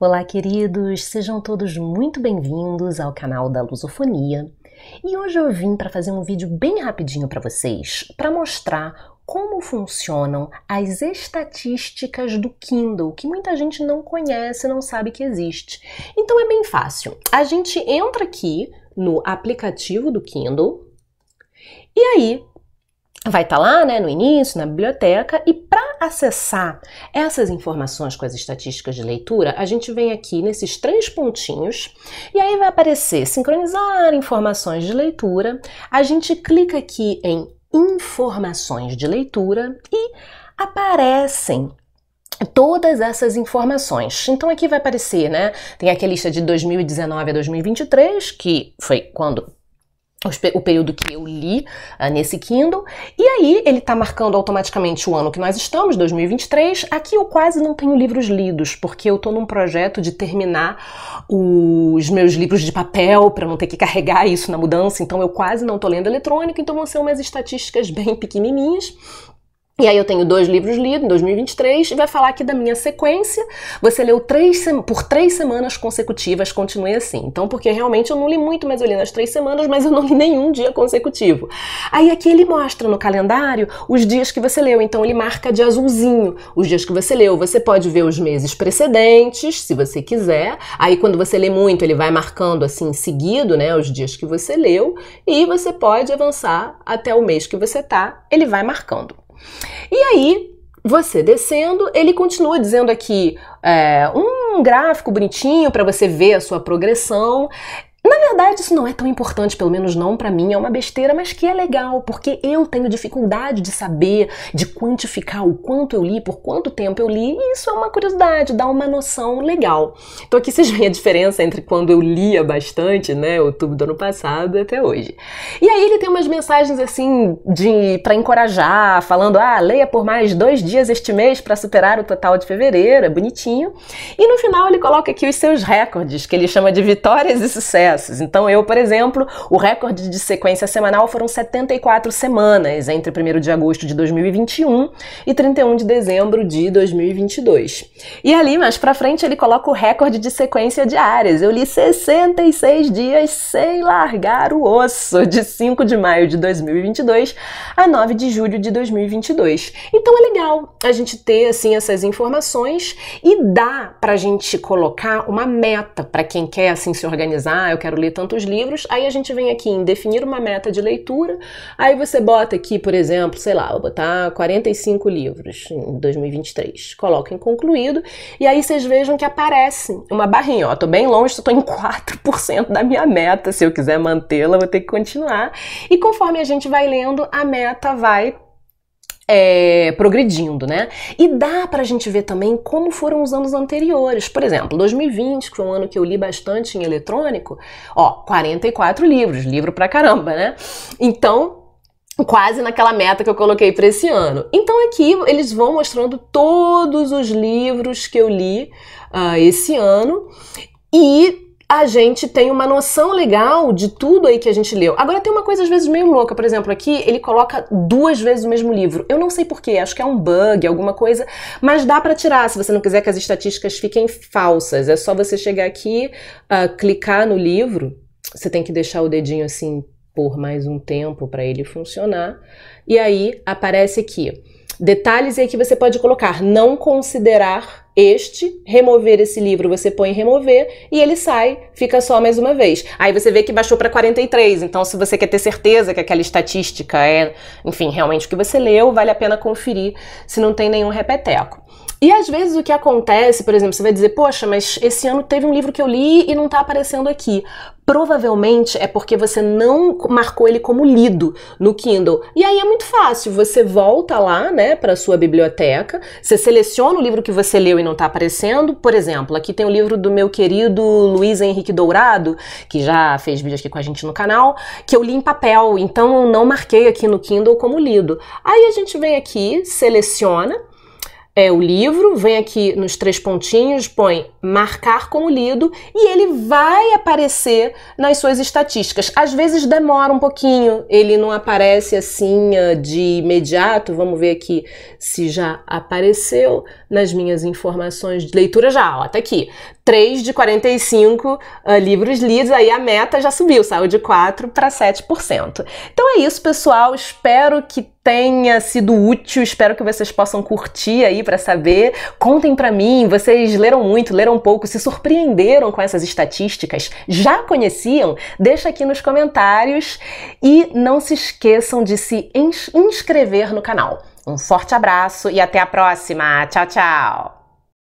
Olá, queridos! Sejam todos muito bem-vindos ao canal da Lusofonia. E hoje eu vim para fazer um vídeo bem rapidinho para vocês, para mostrar como funcionam as estatísticas do Kindle, que muita gente não conhece, não sabe que existe. Então é bem fácil. A gente entra aqui no aplicativo do Kindle e aí vai estar tá lá né, no início, na biblioteca, e para acessar essas informações com as estatísticas de leitura, a gente vem aqui nesses três pontinhos e aí vai aparecer sincronizar informações de leitura. A gente clica aqui em informações de leitura e aparecem todas essas informações. Então aqui vai aparecer, né? Tem aqui a lista de 2019 a 2023, que foi quando o período que eu li uh, nesse Kindle, e aí ele está marcando automaticamente o ano que nós estamos, 2023. Aqui eu quase não tenho livros lidos, porque eu estou num projeto de terminar os meus livros de papel para não ter que carregar isso na mudança, então eu quase não estou lendo eletrônico, então vão ser umas estatísticas bem pequenininhas. E aí eu tenho dois livros lidos em 2023 e vai falar aqui da minha sequência. Você leu três, por três semanas consecutivas, continue assim. Então, porque realmente eu não li muito, mas eu li nas três semanas, mas eu não li nenhum dia consecutivo. Aí aqui ele mostra no calendário os dias que você leu, então ele marca de azulzinho os dias que você leu. Você pode ver os meses precedentes, se você quiser. Aí quando você lê muito, ele vai marcando assim seguido, né, os dias que você leu, e você pode avançar até o mês que você tá, ele vai marcando. E aí, você descendo, ele continua dizendo aqui é, um gráfico bonitinho para você ver a sua progressão na verdade, isso não é tão importante, pelo menos não para mim, é uma besteira, mas que é legal, porque eu tenho dificuldade de saber, de quantificar o quanto eu li, por quanto tempo eu li, e isso é uma curiosidade, dá uma noção legal. Então aqui vocês veem a diferença entre quando eu lia bastante, né, outubro do ano passado até hoje. E aí ele tem umas mensagens assim de para encorajar, falando: "Ah, leia por mais dois dias este mês para superar o total de fevereiro", é bonitinho. E no final ele coloca aqui os seus recordes, que ele chama de vitórias e sucessos então, eu, por exemplo, o recorde de sequência semanal foram 74 semanas entre 1 de agosto de 2021 e 31 de dezembro de 2022. E ali mais para frente ele coloca o recorde de sequência diárias. Eu li 66 dias sem largar o osso, de 5 de maio de 2022 a 9 de julho de 2022. Então é legal a gente ter assim essas informações e dá pra gente colocar uma meta para quem quer assim se organizar, eu quero ler tantos livros. Aí a gente vem aqui em definir uma meta de leitura. Aí você bota aqui, por exemplo, sei lá, vou botar 45 livros em 2023. Coloca em concluído. E aí vocês vejam que aparece uma barrinha. Ó, tô bem longe, tô em 4% da minha meta. Se eu quiser mantê-la, vou ter que continuar. E conforme a gente vai lendo, a meta vai é, progredindo, né? E dá pra gente ver também como foram os anos anteriores. Por exemplo, 2020, que foi um ano que eu li bastante em eletrônico, ó, 44 livros, livro pra caramba, né? Então, quase naquela meta que eu coloquei para esse ano. Então aqui eles vão mostrando todos os livros que eu li uh, esse ano e a gente tem uma noção legal de tudo aí que a gente leu. Agora tem uma coisa às vezes meio louca, por exemplo, aqui ele coloca duas vezes o mesmo livro. Eu não sei porquê, acho que é um bug, alguma coisa, mas dá para tirar se você não quiser que as estatísticas fiquem falsas. É só você chegar aqui, uh, clicar no livro, você tem que deixar o dedinho assim por mais um tempo para ele funcionar, e aí aparece aqui. Detalhes aí que você pode colocar, não considerar este, remover esse livro, você põe remover e ele sai, fica só mais uma vez. Aí você vê que baixou para 43, então se você quer ter certeza que aquela estatística é, enfim, realmente o que você leu, vale a pena conferir se não tem nenhum repeteco. E às vezes o que acontece, por exemplo, você vai dizer, poxa, mas esse ano teve um livro que eu li e não tá aparecendo aqui. Provavelmente é porque você não marcou ele como lido no Kindle. E aí é muito fácil, você volta lá, né, para sua biblioteca, você seleciona o livro que você leu e não tá aparecendo. Por exemplo, aqui tem o livro do meu querido Luiz Henrique Dourado, que já fez vídeo aqui com a gente no canal, que eu li em papel, então eu não marquei aqui no Kindle como lido. Aí a gente vem aqui, seleciona é o livro, vem aqui nos três pontinhos, põe marcar como lido e ele vai aparecer nas suas estatísticas. Às vezes demora um pouquinho, ele não aparece assim ah, de imediato. Vamos ver aqui se já apareceu nas minhas informações de leitura já, ó, tá aqui. 3 de 45 uh, ah, livros lidos, aí a meta já subiu, saiu de 4 para 7%. Então é isso, pessoal. Espero que tenha sido útil. Espero que vocês possam curtir aí para saber. Contem para mim, vocês leram muito, leram pouco, se surpreenderam com essas estatísticas? Já conheciam? Deixa aqui nos comentários e não se esqueçam de se inscrever no canal. Um forte abraço e até a próxima. Tchau, tchau.